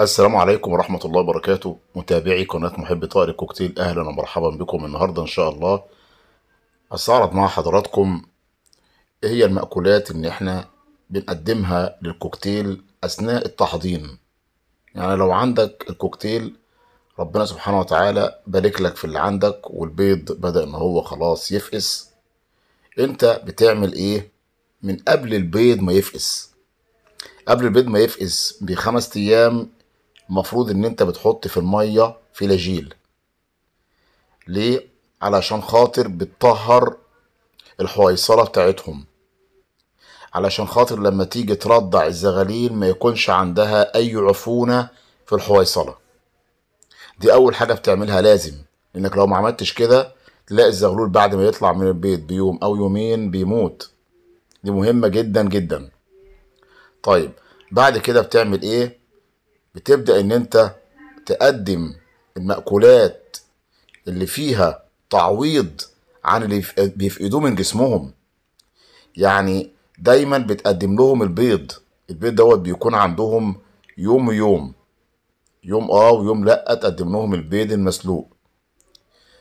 السلام عليكم ورحمة الله وبركاته متابعي قناة محب طارق الكوكتيل أهلا ومرحبا بكم النهاردة إن شاء الله هستعرض مع حضراتكم إيه هي المأكولات اللي إحنا بنقدمها للكوكتيل أثناء التحضين يعني لو عندك الكوكتيل ربنا سبحانه وتعالى بارك لك في اللي عندك والبيض بدأ إن هو خلاص يفقس أنت بتعمل إيه من قبل البيض ما يفقس قبل البيض ما يفقس بخمس أيام المفروض ان انت بتحط في الميه فلاجيل ليه علشان خاطر بتطهر الحويصله بتاعتهم علشان خاطر لما تيجي ترضع الزغاليل ما يكونش عندها اي عفونه في الحويصله دي اول حاجه بتعملها لازم انك لو ما عملتش كده تلاقي الزغلول بعد ما يطلع من البيت بيوم او يومين بيموت دي مهمه جدا جدا طيب بعد كده بتعمل ايه بتبدأ ان انت تقدم المأكولات اللي فيها تعويض عن اللي بيفقدوه من جسمهم يعني دايما بتقدم لهم البيض البيض دوت بيكون عندهم يوم ويوم يوم اه ويوم لا تقدم لهم البيض المسلوق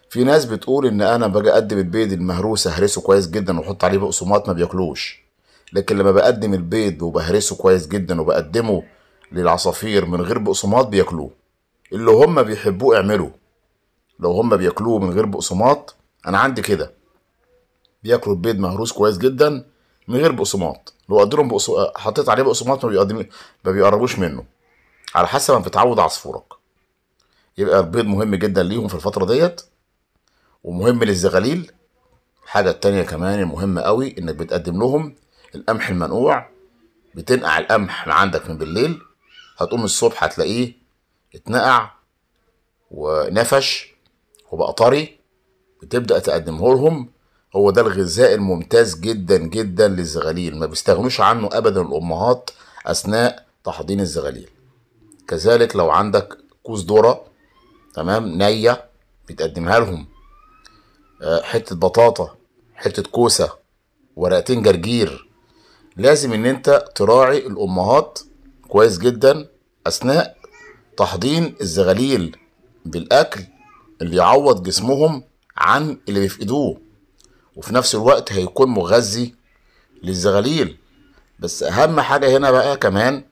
في ناس بتقول ان انا باجي اقدم البيض المهروس اهرسه كويس جدا واحط عليه بقسماط ما بياكلوش لكن لما بقدم البيض وبهرسه كويس جدا وبقدمه للعصافير من غير بقسماط بياكلوه اللي هم بيحبوه اعملوا لو هم بياكلوه من غير بقسماط انا عندي كده بياكلوا البيض مهروس كويس جدا من غير بقسماط لو قدرهم بقص... حطيت عليه بقسماط ما, بيقدم... ما بيقربوش منه على حسب ما بتعود عصفورك يبقى البيض مهم جدا ليهم في الفتره ديت ومهم للزغاليل الحاجه التانية كمان المهمه قوي انك بتقدم لهم القمح المنقوع بتنقع القمح اللي عندك من بالليل هتقوم الصبح هتلاقيه اتنقع ونفش وبقى طري وتبدا تقدمه لهم هو ده الغذاء الممتاز جدا جدا للزغاليل ما بيستغنوش عنه ابدا الامهات اثناء تحضين الزغاليل كذلك لو عندك كوز ذره تمام نيه بتقدمها لهم آه، حته بطاطا حته كوسه ورقتين جرجير لازم ان انت تراعي الامهات كويس جدا اثناء تحضين الزغاليل بالاكل اللي يعوض جسمهم عن اللي بيفقدوه وفي نفس الوقت هيكون مغذي للزغاليل بس اهم حاجه هنا بقى كمان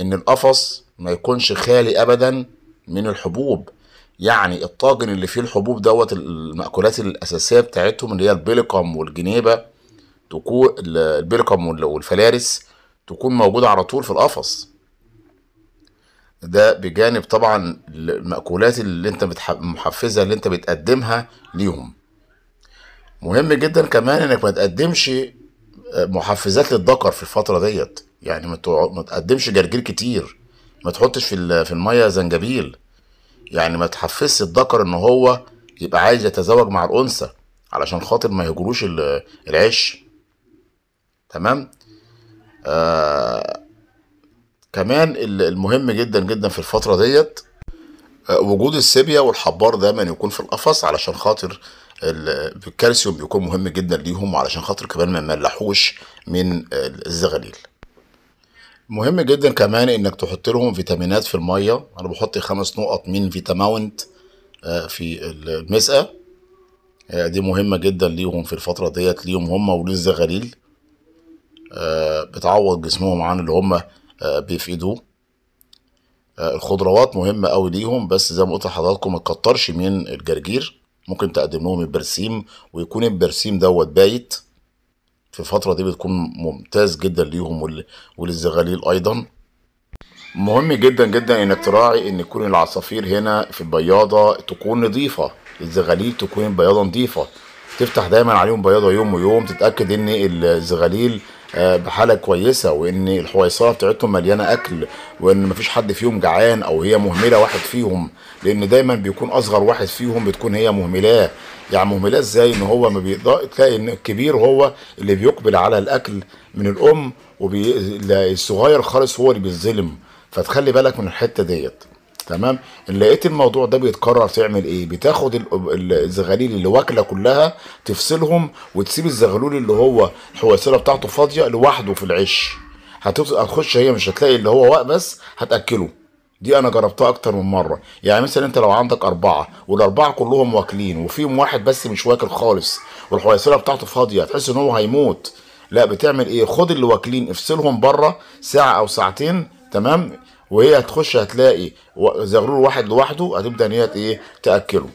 ان القفص ما يكونش خالي ابدا من الحبوب يعني الطاجن اللي فيه الحبوب دوت المأكولات الأساسية بتاعتهم اللي هي البيليكم والجنيبة تكون البيليكم والفلارس تكون موجودة على طول في القفص ده بجانب طبعا المأكولات اللي انت محفزة اللي انت بتقدمها ليهم مهم جدا كمان انك ما تقدمش آه، محفزات للذكر في الفترة ديت يعني ما تقدمش جرجير كتير ما تحطش في في الميه زنجبيل يعني ما تحفزش الذكر ان هو يبقى عايز يتزوج مع الانثى علشان خاطر ما يهجروش العش تمام آه، كمان المهم جدا جدا في الفتره ديت آه، وجود السيبيا والحبار دايما يكون في القفص علشان خاطر الكالسيوم بيكون مهم جدا ليهم علشان خاطر كمان ما يملحوش من الزغاليل مهم جدا كمان انك تحط لهم فيتامينات في الميه انا بحط خمس نقط من فيتاماونت آه، في المسقه دي مهمه جدا ليهم في الفتره ديت ليهم هم وللزغاليل بتعوض جسمهم عن اللي هم آه، بيفقدوه آه، الخضروات مهمة قوي ليهم بس زي ما قلت لحضراتكم ما تكترش من الجرجير ممكن تقدم لهم البرسيم ويكون البرسيم دوت بايت في الفترة دي بتكون ممتاز جدا ليهم وللزغاليل أيضا مهم جدا جدا انك تراعي ان تكون العصافير هنا في البياضة تكون نظيفة الزغاليل تكون بياضة نظيفة تفتح دايما عليهم بياضة يوم ويوم تتأكد ان الزغاليل آه، بحاله كويسه وان الحويصله بتاعتهم مليانه اكل وان مفيش حد فيهم جعان او هي مهمله واحد فيهم لان دايما بيكون اصغر واحد فيهم بتكون هي مهملاه يعني مهملاه ازاي ان هو ما بيقدر تلاقي ان الكبير هو اللي بيقبل على الاكل من الام والصغير وبي... خالص هو اللي بيتظلم فتخلي بالك من الحته ديت تمام ان لقيت الموضوع ده بيتكرر تعمل ايه بتاخد الزغاليل اللي واكله كلها تفصلهم وتسيب الزغلول اللي هو الحويصله بتاعته فاضيه لوحده في العش هتخش هي مش هتلاقي اللي هو واق بس هتاكله دي انا جربتها اكتر من مره يعني مثلا انت لو عندك اربعه والاربعه كلهم واكلين وفيهم واحد بس مش واكل خالص والحويصله بتاعته فاضيه هتحس ان هو هيموت لا بتعمل ايه خد اللي واكلين افصلهم بره ساعه او ساعتين تمام وهي هتخش هتلاقي زغلول واحد لوحده هتبدا ان هي ايه تاكله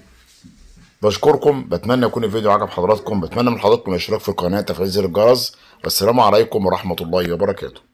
بشكركم بتمنى يكون الفيديو عجب حضراتكم بتمنى من حضراتكم الاشتراك في القناه تفعيل زر الجرس والسلام عليكم ورحمه الله وبركاته